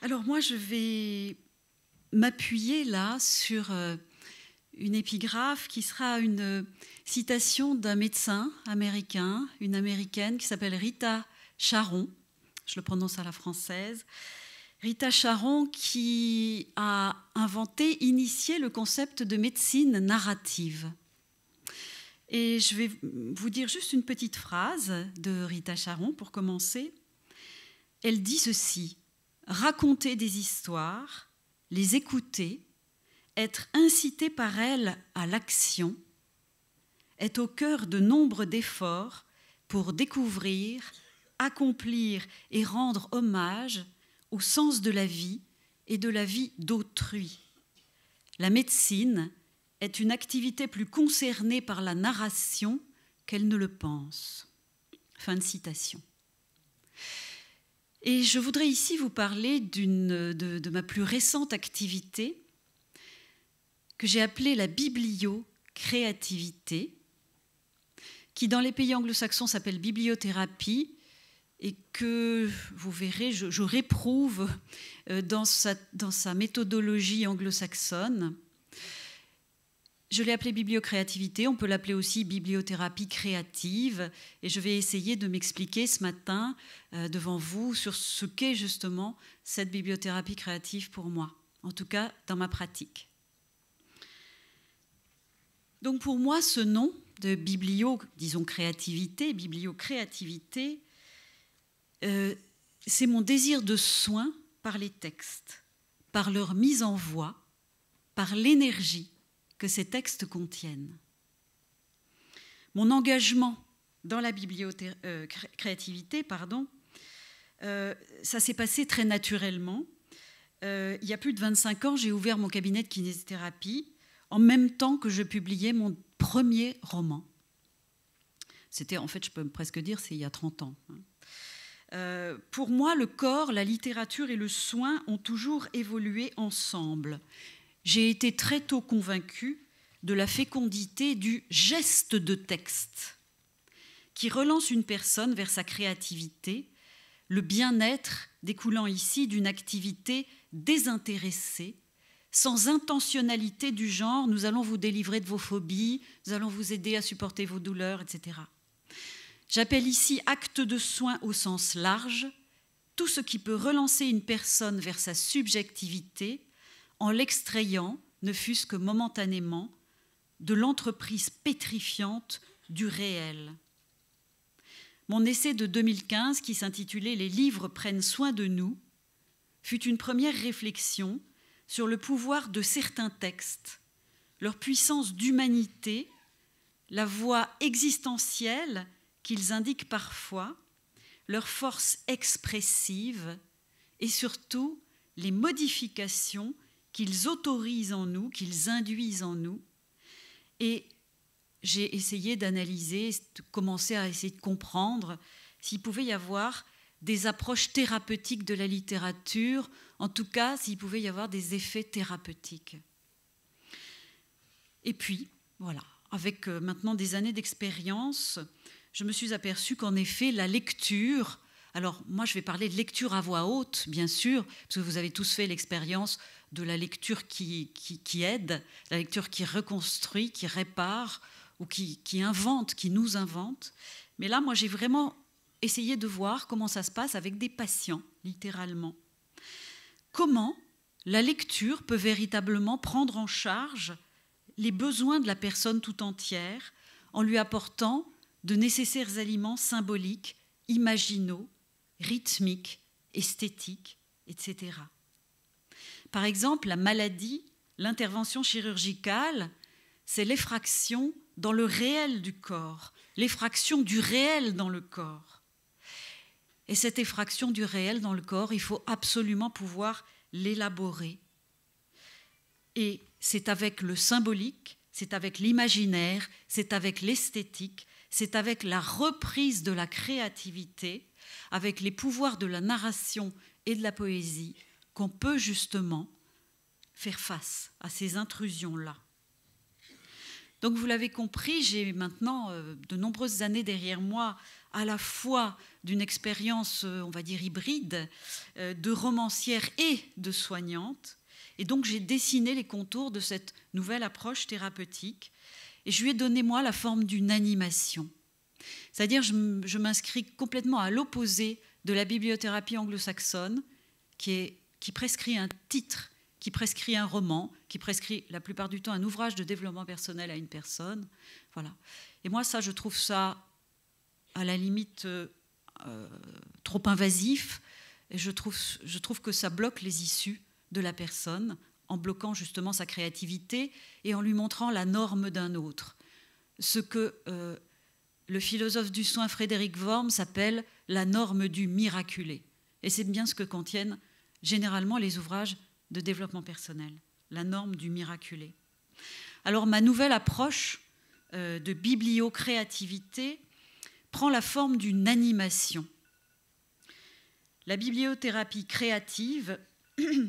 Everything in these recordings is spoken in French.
Alors moi, je vais m'appuyer là sur euh, une épigraphe qui sera une euh, citation d'un médecin américain, une américaine qui s'appelle Rita Charon, je le prononce à la française, Rita Charon qui a inventé, initié le concept de médecine narrative. Et je vais vous dire juste une petite phrase de Rita Charon pour commencer. Elle dit ceci raconter des histoires, les écouter, être incité par elles à l'action, est au cœur de nombreux d'efforts pour découvrir, accomplir et rendre hommage au sens de la vie et de la vie d'autrui. La médecine est une activité plus concernée par la narration qu'elle ne le pense. Fin de citation. Et je voudrais ici vous parler de, de, ma plus récente activité que j'ai appelée la bibliocréativité, qui dans les pays anglo-saxons s'appelle bibliothérapie et que, vous verrez, je, réprouve euh, dans sa méthodologie anglo-saxonne. Je l'ai appelé bibliocréativité, on peut l'appeler aussi bibliothérapie créative, et je vais essayer de m'expliquer ce matin euh, devant vous sur ce qu'est justement cette bibliothérapie créative pour moi, en tout cas dans ma pratique. Donc pour moi, ce nom de biblio, disons créativité, bibliocréativité, euh, c'est mon désir de soin par les textes, par leur mise en voix, par l'énergie que ces textes contiennent. Mon engagement dans la bibliothèque euh, créativité, pardon, euh, ça s'est passé très naturellement. Euh, il y a plus de 25 ans, j'ai ouvert mon cabinet de kinésithérapie en même temps que je publiais mon premier roman. C'était, en fait, je peux presque dire, c'est il y a 30 ans. Hein. pour moi, le corps, la littérature et le soin ont toujours évolué ensemble j'ai été très tôt convaincue de la fécondité du geste de texte, qui relance une personne vers sa créativité, le bien-être découlant ici d'une activité désintéressée, sans intentionnalité du genre, nous allons vous délivrer de vos phobies, nous allons vous aider à supporter vos douleurs, etc. J'appelle ici acte de soin au sens large, tout ce qui peut relancer une personne vers sa subjectivité, en l'extrayant, ne fût-ce que momentanément, de l'entreprise pétrifiante du réel. Mon essai de 2015, qui s'intitulait Les livres prennent soin de nous, fut une première réflexion sur le pouvoir de certains textes, leur puissance d'humanité, la voie existentielle qu'ils indiquent parfois, leur force expressive et surtout les modifications qu'ils autorisent en nous, qu'ils induisent en nous. Et j'ai essayé d'analyser, de commencer à essayer de comprendre s'il pouvait y avoir des approches thérapeutiques de la littérature, en tout cas s'il pouvait y avoir des effets thérapeutiques. Et puis, voilà, avec euh, maintenant des années d'expérience, je me suis aperçue qu'en effet, la lecture, alors moi je vais parler de lecture à voix haute, bien sûr, parce que vous avez tous fait l'expérience de la lecture qui, aide, la lecture qui reconstruit, qui répare ou qui invente, qui nous invente. Mais là, moi, j'ai vraiment essayé de voir comment ça se passe avec des patients, littéralement. Comment la lecture peut véritablement prendre en charge les besoins de la personne tout entière en lui apportant de nécessaires aliments symboliques, imaginaux, rythmiques, esthétiques, etc. Par exemple, la maladie, l'intervention chirurgicale, c'est l'effraction dans le réel du corps, l'effraction du réel dans le corps. Et cette effraction du réel dans le corps, il faut absolument pouvoir l'élaborer. Et c'est avec le symbolique, c'est avec l'imaginaire, c'est avec l'esthétique, c'est avec la reprise de la créativité, avec les pouvoirs de la narration et de la poésie, qu'on peut justement faire face à ces intrusions-là. Donc vous l'avez compris, j'ai maintenant euh, de nombreuses années derrière moi à la fois d'une expérience, euh, on va dire, hybride, euh, de romancière et de soignante. Et donc j'ai dessiné les contours de cette nouvelle approche thérapeutique et je lui ai donné, moi, la forme d'une animation. C'est-à-dire, je m'inscris complètement à l'opposé de la bibliothérapie anglo-saxonne, qui est qui prescrit un titre, qui prescrit un roman, qui prescrit la plupart du temps un ouvrage de développement personnel à une personne. Voilà. Et moi, ça, je trouve ça à la limite euh, euh, trop invasif. Et je trouve, que ça bloque les issues de la personne en bloquant justement sa créativité et en lui montrant la norme d'un autre. Ce que euh, le philosophe du soin Frédéric Worm s'appelle la norme du miraculé. Et c'est bien ce que contiennent généralement les ouvrages de développement personnel, la norme du miraculé. Alors ma nouvelle approche euh, de bibliocréativité prend la forme d'une animation. La bibliothérapie créative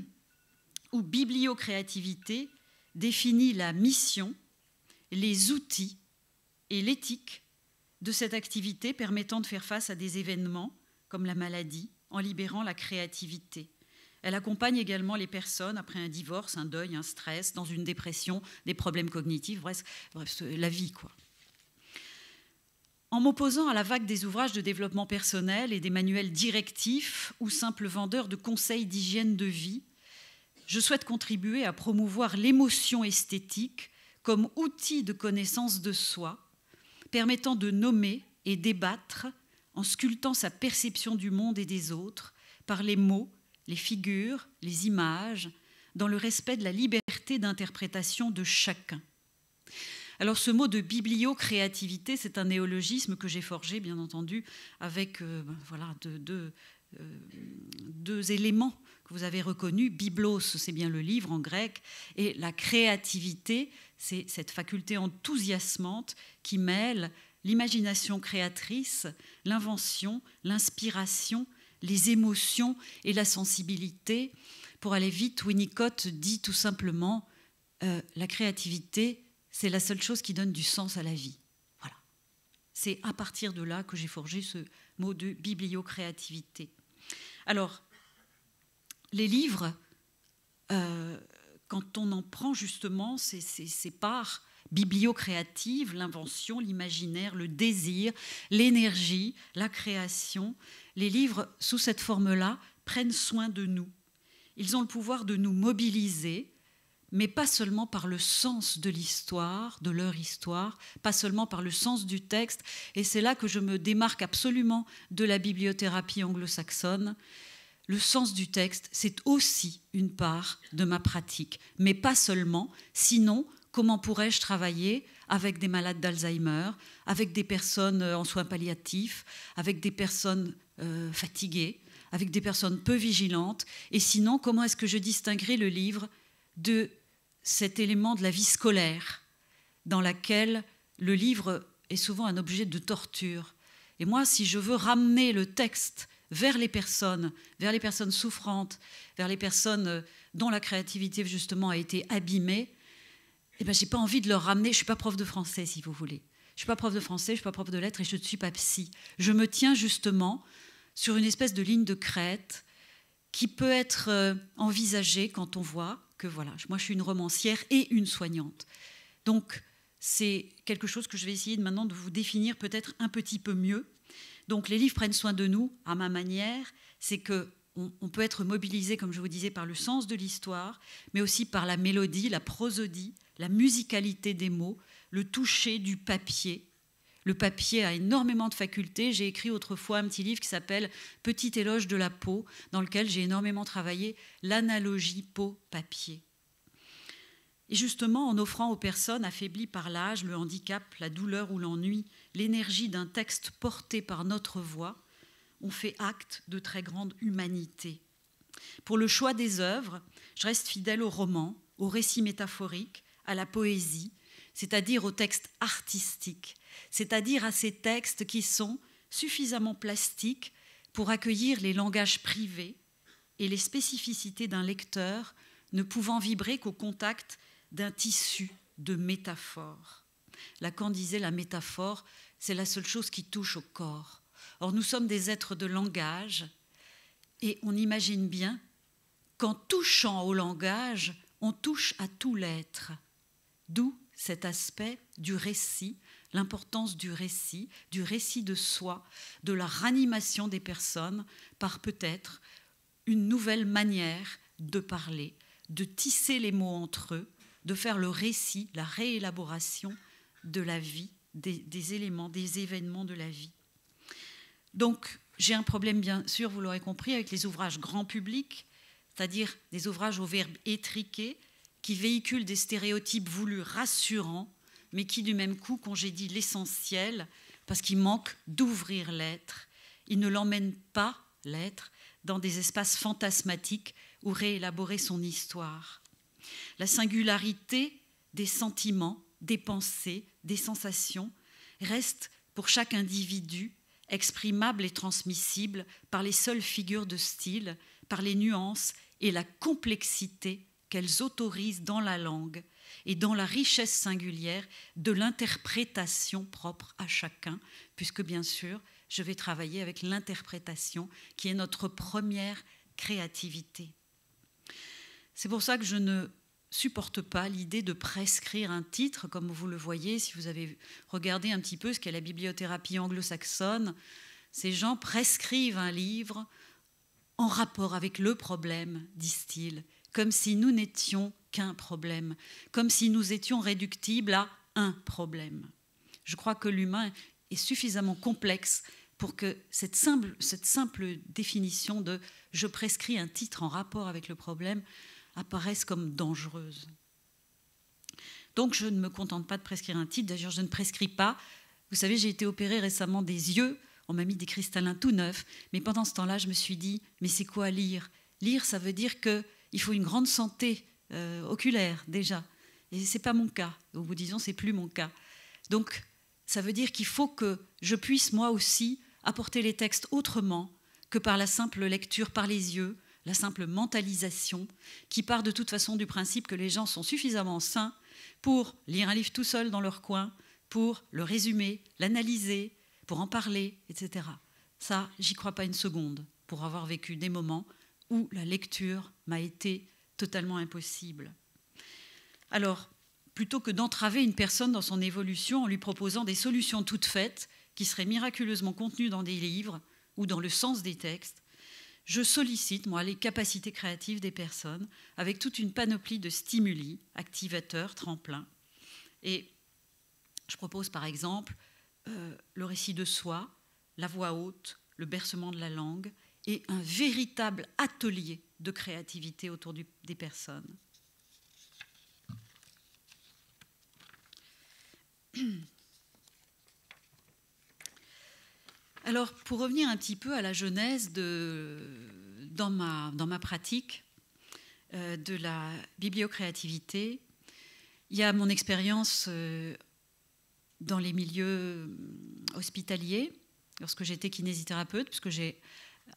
ou bibliocréativité définit la mission, les outils et l'éthique de cette activité permettant de faire face à des événements comme la maladie en libérant la créativité. Elle accompagne également les personnes après un divorce, un deuil, un stress, dans une dépression, des problèmes cognitifs, bref, la vie quoi. En m'opposant à la vague des ouvrages de développement personnel et des manuels directifs ou simples vendeurs de conseils d'hygiène de vie, je souhaite contribuer à promouvoir l'émotion esthétique comme outil de connaissance de soi, permettant de nommer et débattre en sculptant sa perception du monde et des autres par les mots les figures, les images, dans le respect de la liberté d'interprétation de chacun. Alors ce mot de bibliocréativité, c'est un néologisme que j'ai forgé, bien entendu, avec euh, ben, voilà, deux, euh, deux éléments que vous avez reconnus. Biblos, c'est bien le livre en grec, et la créativité, c'est cette faculté enthousiasmante qui mêle l'imagination créatrice, l'invention, l'inspiration, les émotions et la sensibilité. Pour aller vite, Winnicott dit tout simplement euh, la créativité, c'est la seule chose qui donne du sens à la vie. Voilà. C'est à partir de là que j'ai forgé ce mot de bibliocréativité. Alors, les livres, euh, quand on en prend justement ses parts, bibliocréative, l'invention, l'imaginaire, le désir, l'énergie, la création. Les livres, sous cette forme-là, prennent soin de nous. Ils ont le pouvoir de nous mobiliser, mais pas seulement par le sens de l'histoire, de leur histoire, pas seulement par le sens du texte. Et c'est là que je me démarque absolument de la bibliothérapie anglo-saxonne. Le sens du texte, c'est aussi une part de ma pratique, mais pas seulement, sinon comment pourrais-je travailler avec des malades d'Alzheimer, avec des personnes euh, en soins palliatifs, avec des personnes euh, fatiguées, avec des personnes peu vigilantes, et sinon comment est-ce que je distinguerai le livre de cet élément de la vie scolaire dans laquelle le livre est souvent un objet de torture. Et moi, si je veux ramener le texte vers les personnes, vers les personnes souffrantes, vers les personnes euh, dont la créativité justement a été abîmée, eh ben, j'ai pas envie de leur ramener, je suis pas prof de français, si vous voulez. Je suis pas prof de français, je suis pas prof de lettres et je ne suis pas psy. Je me tiens justement sur une espèce de ligne de crête qui peut être euh, envisagée quand on voit que voilà, moi je suis une romancière et une soignante. Donc c'est quelque chose que je vais essayer de, maintenant de vous définir peut-être un petit peu mieux. Donc les livres prennent soin de nous à ma manière, c'est que on, peut être mobilisé, comme je vous disais, par le sens de l'histoire, mais aussi par la mélodie, la prosodie, la musicalité des mots, le toucher du papier. Le papier a énormément de facultés. J'ai écrit autrefois un petit livre qui s'appelle Petit éloge de la peau, dans lequel j'ai énormément travaillé l'analogie peau-papier. Et justement, en offrant aux personnes affaiblies par l'âge, le handicap, la douleur ou l'ennui, l'énergie d'un texte porté par notre voix, ont fait acte de très grande humanité. Pour le choix des œuvres, je reste fidèle au roman, au récit métaphorique, à la poésie, c'est-à-dire aux textes artistiques, c'est-à-dire à ces textes qui sont suffisamment plastiques pour accueillir les langages privés et les spécificités d'un lecteur ne pouvant vibrer qu'au contact d'un tissu de métaphores. Lacan disait la métaphore, c'est la seule chose qui touche au corps. Or, nous sommes des êtres de langage et on imagine bien qu'en touchant au langage, on touche à tout l'être. D'où cet aspect du récit, l'importance du récit, du récit de soi, de la ranimation des personnes par peut-être une nouvelle manière de parler, de tisser les mots entre eux, de faire le récit, la réélaboration de la vie, des, des éléments, des événements de la vie. Donc, j'ai un problème, bien sûr, vous l'aurez compris, avec les ouvrages grand public, c'est-à-dire des ouvrages au verbe étriqué, qui véhiculent des stéréotypes voulus rassurants, mais qui, du même coup, congédient l'essentiel, parce qu'il manque d'ouvrir l'être. Il ne l'emmène pas, l'être, dans des espaces fantasmatiques où réélaborer son histoire. La singularité des sentiments, des pensées, des sensations reste pour chaque individu exprimable et transmissible par les seules figures de style, par les nuances et la complexité qu'elles autorisent dans la langue et dans la richesse singulière de l'interprétation propre à chacun, puisque bien sûr, je vais travailler avec l'interprétation qui est notre première créativité. C'est pour ça que je ne supporte pas l'idée de prescrire un titre, comme vous le voyez, si vous avez regardé un petit peu ce qu'est la bibliothérapie anglo-saxonne, ces gens prescrivent un livre en rapport avec le problème, disent-ils, comme si nous n'étions qu'un problème, comme si nous étions réductibles à un problème. Je crois que l'humain est suffisamment complexe pour que cette simple, cette simple définition de je prescris un titre en rapport avec le problème apparaissent comme dangereuses. Donc je ne me contente pas de prescrire un titre, d'ailleurs je ne prescris pas. Vous savez, j'ai été opérée récemment des yeux, on m'a mis des cristallins tout neufs, mais pendant ce temps-là, je me suis dit, mais c'est quoi lire Lire, ça veut dire qu'il faut une grande santé euh, oculaire déjà. Et c'est pas mon cas. ou vous disons, c'est plus mon cas. Donc, ça veut dire qu'il faut que je puisse moi aussi apporter les textes autrement que par la simple lecture par les yeux, la simple mentalisation, qui part de toute façon du principe que les gens sont suffisamment sains pour lire un livre tout seul dans leur coin, pour le résumer, l'analyser, pour en parler, etc. Ça, j'y crois pas une seconde, pour avoir vécu des moments où la lecture m'a été totalement impossible. Alors, plutôt que d'entraver une personne dans son évolution en lui proposant des solutions toutes faites qui seraient miraculeusement contenues dans des livres ou dans le sens des textes, je sollicite, moi, les capacités créatives des personnes avec toute une panoplie de stimuli, activateurs, tremplins. Et je propose par exemple euh, le récit de soi, la voix haute, le bercement de la langue et un véritable atelier de créativité autour des personnes. Alors, pour revenir un petit peu à la genèse dans, ma, pratique euh, de la bibliocréativité, il y a mon expérience euh, dans les milieux euh, hospitaliers, lorsque j'étais kinésithérapeute, puisque j'ai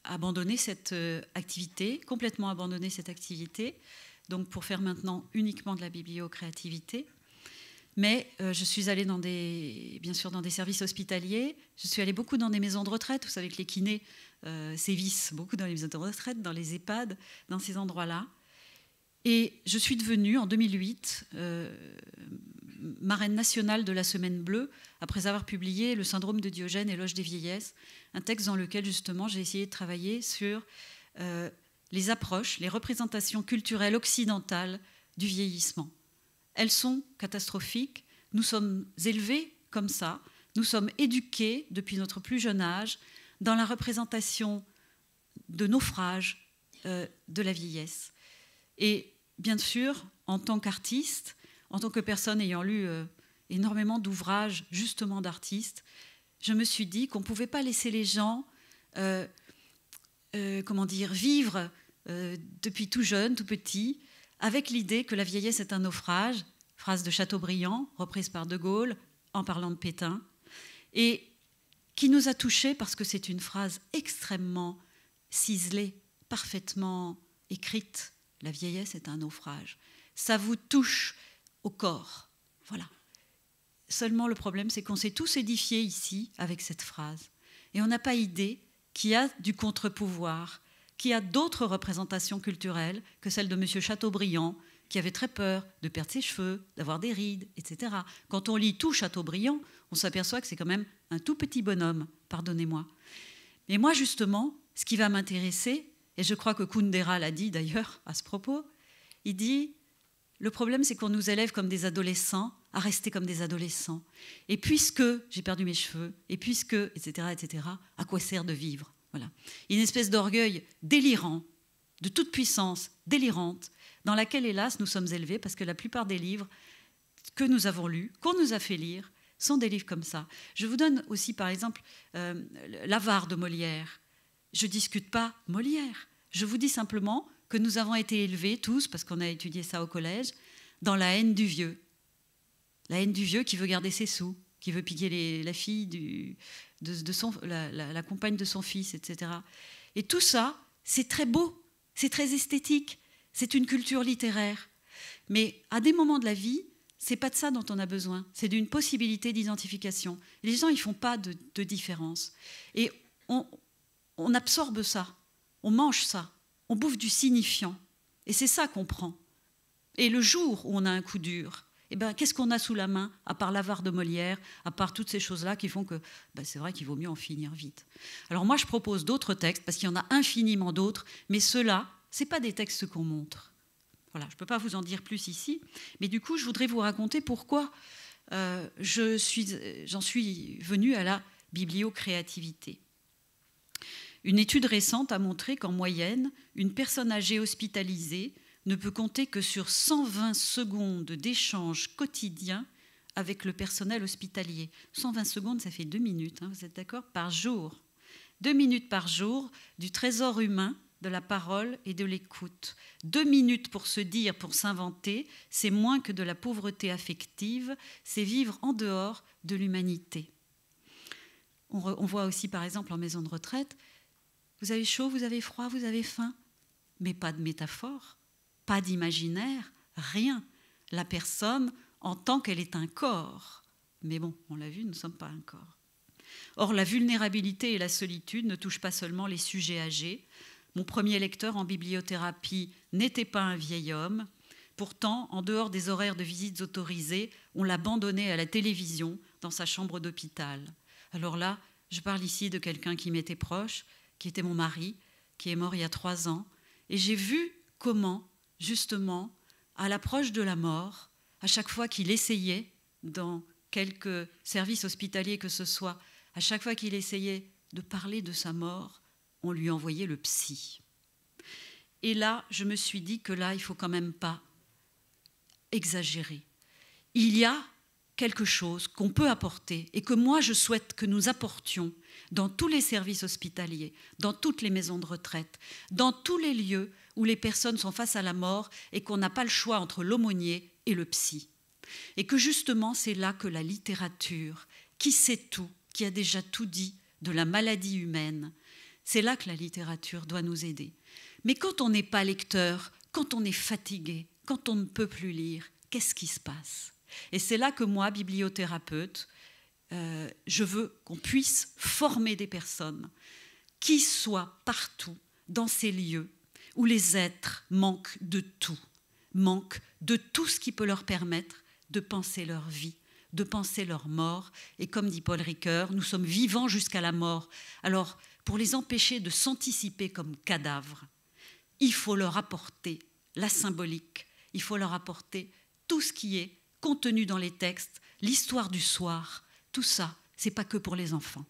abandonné cette activité, complètement abandonné cette activité, donc pour faire maintenant uniquement de la bibliocréativité. Mais euh, je suis allée bien sûr dans des services hospitaliers, je suis allée beaucoup dans des maisons de retraite, vous savez que les kinés euh, sévissent beaucoup dans les maisons de retraite, dans les EHPAD, dans ces endroits-là. Et je suis devenue en 2008 euh, marraine nationale de la Semaine Bleue, après avoir publié Le syndrome de Diogène, loge des vieillesses, un texte dans lequel justement j'ai essayé de travailler sur euh, les approches, les représentations culturelles occidentales du vieillissement elles sont catastrophiques. Nous sommes élevés comme ça, nous sommes éduqués depuis notre plus jeune âge dans la représentation de naufrage euh, de la vieillesse. Et bien sûr, en tant qu'artiste, en tant que personne ayant lu euh, énormément d'ouvrages justement d'artistes, je me suis dit qu'on ne pouvait pas laisser les gens, euh, comment dire, vivre depuis tout jeune, tout petit, avec l'idée que la vieillesse est un naufrage, phrase de Chateaubriand, reprise par De Gaulle en parlant de Pétain, et qui nous a touchés parce que c'est une phrase extrêmement ciselée, parfaitement écrite. La vieillesse est un naufrage. Ça vous touche au corps. Voilà. Seulement le problème, c'est qu'on s'est tous édifiés ici avec cette phrase. Et on n'a pas idée qu'il y a du contre-pouvoir, qui a d'autres représentations culturelles que celle de M. Chateaubriand, qui avait très peur de perdre ses cheveux, d'avoir des rides, etc. Quand on lit tout Chateaubriand, on s'aperçoit que c'est quand même un tout petit bonhomme, pardonnez-moi. Mais moi, justement, ce qui va m'intéresser, et je crois que Kundera l'a dit d'ailleurs à ce propos, il dit le problème, c'est qu'on nous élève comme des adolescents, à rester comme des adolescents. Et puisque j'ai perdu mes cheveux, et puisque, etc., etc., à quoi sert de vivre voilà. Une espèce d'orgueil délirant, de toute puissance délirante, dans laquelle, hélas, nous sommes élevés, parce que la plupart des livres que nous avons lus, qu'on nous a fait lire, sont des livres comme ça. Je vous donne aussi, par exemple, euh, l'avare de Molière. Je discute pas Molière. Je vous dis simplement que nous avons été élevés tous, parce qu'on a étudié ça au collège, dans la haine du vieux. La haine du vieux qui veut garder ses sous, qui veut piquer la fille du, la, compagne de son fils, etc. Et tout ça, c'est très beau, c'est très esthétique, c'est une culture littéraire. Mais à des moments de la vie, c'est pas de ça dont on a besoin, c'est d'une possibilité d'identification. Les gens, ils font pas de, différence. Et on, on absorbe ça, on mange ça, on bouffe du signifiant. Et c'est ça qu'on prend. Et le jour où on a un coup dur, eh ben, qu'est-ce qu'on a sous la main, à part l'avare de Molière, à part toutes ces choses-là qui font que ben, c'est vrai qu'il vaut mieux en finir vite. Alors moi, je propose d'autres textes, parce qu'il y en a infiniment d'autres, mais ceux-là, ce pas des textes qu'on montre. Voilà, je ne peux pas vous en dire plus ici, mais du coup, je voudrais vous raconter pourquoi euh, j'en suis, suis venue à la bibliocréativité. Une étude récente a montré qu'en moyenne, une personne âgée hospitalisée ne peut compter que sur 120 secondes d'échange quotidien avec le personnel hospitalier. 120 secondes, ça fait deux minutes, hein, vous êtes d'accord Par jour. Deux minutes par jour du trésor humain, de la parole et de l'écoute. Deux minutes pour se dire, pour s'inventer, c'est moins que de la pauvreté affective, c'est vivre en dehors de l'humanité. on voit aussi par exemple en maison de retraite, vous avez chaud, vous avez froid, vous avez faim, mais pas de métaphore pas d'imaginaire, rien. La personne en tant qu'elle est un corps. Mais bon, on l'a vu, nous ne sommes pas un corps. Or, la vulnérabilité et la solitude ne touchent pas seulement les sujets âgés. Mon premier lecteur en bibliothérapie n'était pas un vieil homme. Pourtant, en dehors des horaires de visites autorisées, on l'abandonnait à la télévision dans sa chambre d'hôpital. Alors là, je parle ici de quelqu'un qui m'était proche, qui était mon mari, qui est mort il y a trois ans, et j'ai vu comment justement, à l'approche de la mort, à chaque fois qu'il essayait, dans quelque service hospitalier que ce soit, à chaque fois qu'il essayait de parler de sa mort, on lui envoyait le psy. Et là, je me suis dit que là, il faut quand même pas exagérer. Il y a quelque chose qu'on peut apporter et que moi je souhaite que nous apportions dans tous les services hospitaliers, dans toutes les maisons de retraite, dans tous les lieux où les personnes sont face à la mort et qu'on n'a pas le choix entre l'aumônier et le psy. Et que justement, c'est là que la littérature, qui sait tout, qui a déjà tout dit de la maladie humaine, c'est là que la littérature doit nous aider. Mais quand on n'est pas lecteur, quand on est fatigué, quand on ne peut plus lire, qu'est-ce qui se passe Et c'est là que moi, bibliothérapeute, euh, je veux qu'on puisse former des personnes qui soient partout dans ces lieux où les êtres manquent de tout, manquent de tout ce qui peut leur permettre de penser leur vie, de penser leur mort. Et comme dit Paul Ricoeur, nous sommes vivants jusqu'à la mort. Alors, pour les empêcher de s'anticiper comme cadavres, il faut leur apporter la symbolique, il faut leur apporter tout ce qui est contenu dans les textes, l'histoire du soir, tout ça, c'est pas que pour les enfants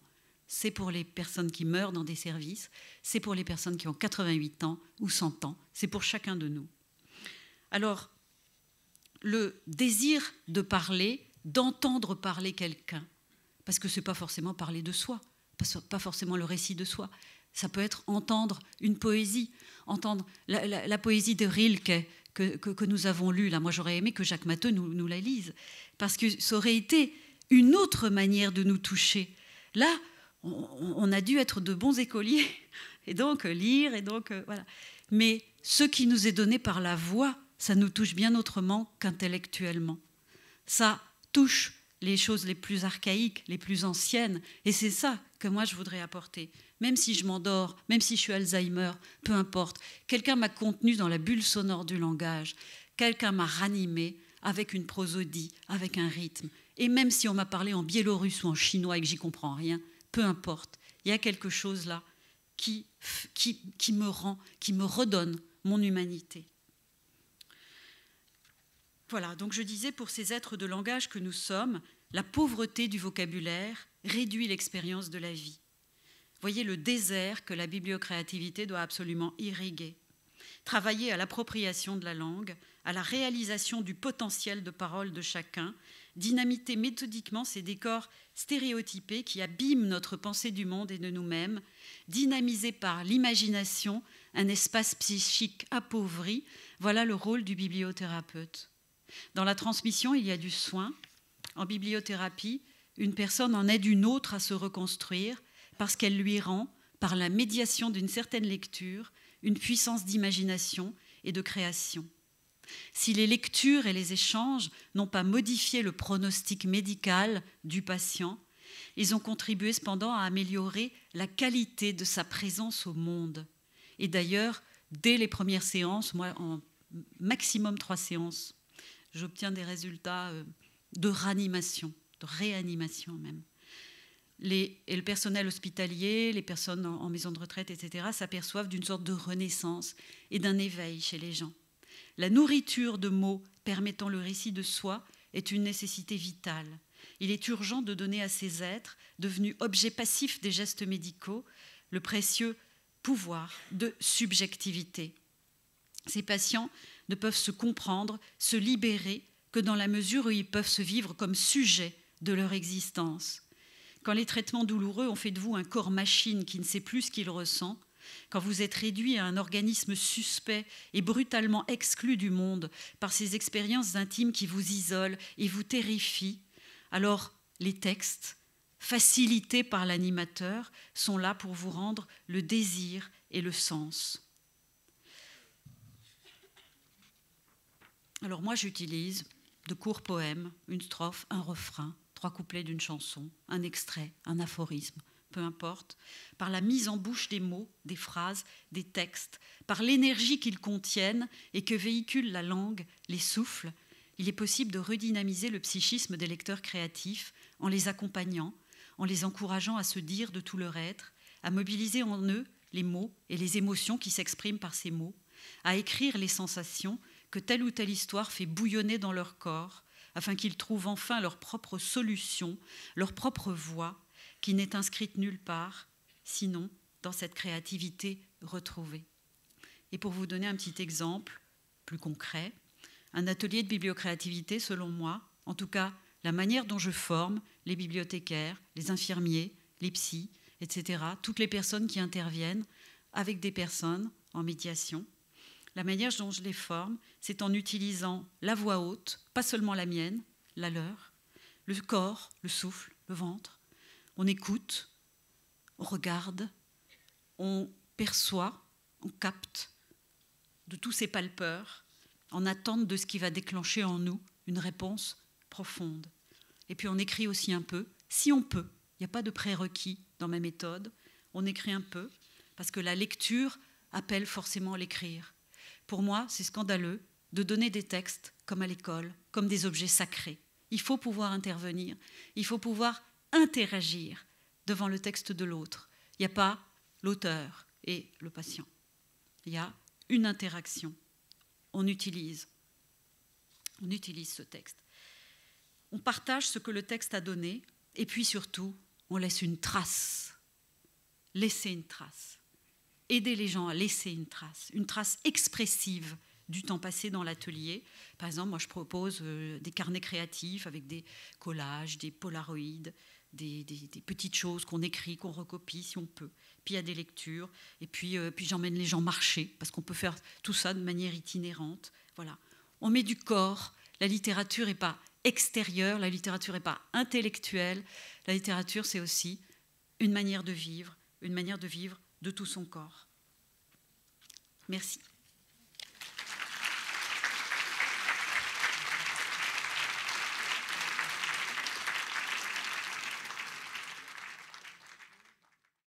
c'est pour les personnes qui meurent dans des services, c'est pour les personnes qui ont 88 ans ou 100 ans, c'est pour chacun de nous. Alors, le désir de parler, d'entendre parler quelqu'un, parce que c'est pas forcément parler de soi, pas forcément le récit de soi, ça peut être entendre une poésie, entendre la, poésie de Rilke que, nous avons lue. Là, moi, j'aurais aimé que Jacques Matteux nous, nous, la lise, parce que ça aurait été une autre manière de nous toucher. Là, on, a dû être de bons écoliers, et donc euh, lire, et donc euh, voilà. Mais ce qui nous est donné par la voix, ça nous touche bien autrement qu'intellectuellement. Ça touche les choses les plus archaïques, les plus anciennes, et c'est ça que moi je voudrais apporter. Même si je m'endors, même si je suis Alzheimer, peu importe, quelqu'un m'a contenu dans la bulle sonore du langage, quelqu'un m'a ranimé avec une prosodie, avec un rythme. Et même si on m'a parlé en biélorusse ou en chinois et que j'y comprends rien, peu importe, il y a quelque chose là qui, qui, me rend, qui me redonne mon humanité. Voilà, donc je disais pour ces êtres de langage que nous sommes, la pauvreté du vocabulaire réduit l'expérience de la vie. Voyez le désert que la bibliocréativité doit absolument irriguer. Travailler à l'appropriation de la langue, à la réalisation du potentiel de parole de chacun dynamiter méthodiquement ces décors stéréotypés qui abîment notre pensée du monde et de nous-mêmes, dynamiser par l'imagination un espace psychique appauvri, voilà le rôle du bibliothérapeute. Dans la transmission, il y a du soin. En bibliothérapie, une personne en aide une autre à se reconstruire parce qu'elle lui rend, par la médiation d'une certaine lecture, une puissance d'imagination et de création si les lectures et les échanges n'ont pas modifié le pronostic médical du patient, ils ont contribué cependant à améliorer la qualité de sa présence au monde. Et d'ailleurs, dès les premières séances, moi en maximum trois séances, j'obtiens des résultats euh, de réanimation, de réanimation même. et le personnel hospitalier, les personnes en maison de retraite, etc., s'aperçoivent d'une sorte de renaissance et d'un éveil chez les gens. La nourriture de mots permettant le récit de soi est une nécessité vitale. Il est urgent de donner à ces êtres, devenus objets passifs des gestes médicaux, le précieux pouvoir de subjectivité. Ces patients ne peuvent se comprendre, se libérer, que dans la mesure où ils peuvent se vivre comme sujets de leur existence. Quand les traitements douloureux ont fait de vous un corps machine qui ne sait plus ce qu'il ressent, quand vous êtes réduit à un organisme suspect et brutalement exclu du monde par ces expériences intimes qui vous isolent et vous terrifient, alors les textes, facilités par l'animateur, sont là pour vous rendre le désir et le sens. Alors moi j'utilise de courts poèmes, une strophe, un refrain, trois couplets d'une chanson, un extrait, un aphorisme peu importe, par la mise en bouche des mots, des phrases, des textes, par l'énergie qu'ils contiennent et que véhicule la langue, les souffles, il est possible de redynamiser le psychisme des lecteurs créatifs en les accompagnant, en les encourageant à se dire de tout leur être, à mobiliser en eux les mots et les émotions qui s'expriment par ces mots, à écrire les sensations que telle ou telle histoire fait bouillonner dans leur corps, afin qu'ils trouvent enfin leur propre solution, leur propre voie, qui n'est inscrite nulle part, sinon dans cette créativité retrouvée. Et pour vous donner un petit exemple plus concret, un atelier de bibliocréativité, selon moi, en tout cas la manière dont je forme les bibliothécaires, les infirmiers, les psys, etc., toutes les personnes qui interviennent avec des personnes en médiation, la manière dont je les forme, c'est en utilisant la voix haute, pas seulement la mienne, la leur, le corps, le souffle, le ventre, on écoute, on regarde, on perçoit, on capte de tous ces palpeurs en attente de ce qui va déclencher en nous une réponse profonde. Et puis on écrit aussi un peu, si on peut. Il n'y a pas de prérequis dans ma méthode. On écrit un peu, parce que la lecture appelle forcément à l'écrire. Pour moi, c'est scandaleux de donner des textes, comme à l'école, comme des objets sacrés. Il faut pouvoir intervenir, il faut pouvoir interagir devant le texte de l'autre. Il n'y a pas l'auteur et le patient. Il y a une interaction. On utilise. On utilise ce texte. On partage ce que le texte a donné et puis surtout, on laisse une trace. Laisser une trace. Aider les gens à laisser une trace, une trace expressive du temps passé dans l'atelier. Par exemple, moi je propose euh, des carnets créatifs avec des collages, des polaroïdes, des, petites choses qu'on écrit, qu'on recopie si on peut. Puis il y a des lectures, et puis, euh, puis j'emmène les gens marcher, parce qu'on peut faire tout ça de manière itinérante. Voilà. On met du corps, la littérature n'est pas extérieure, la littérature n'est pas intellectuelle, la littérature c'est aussi une manière de vivre, une manière de vivre de tout son corps. Merci.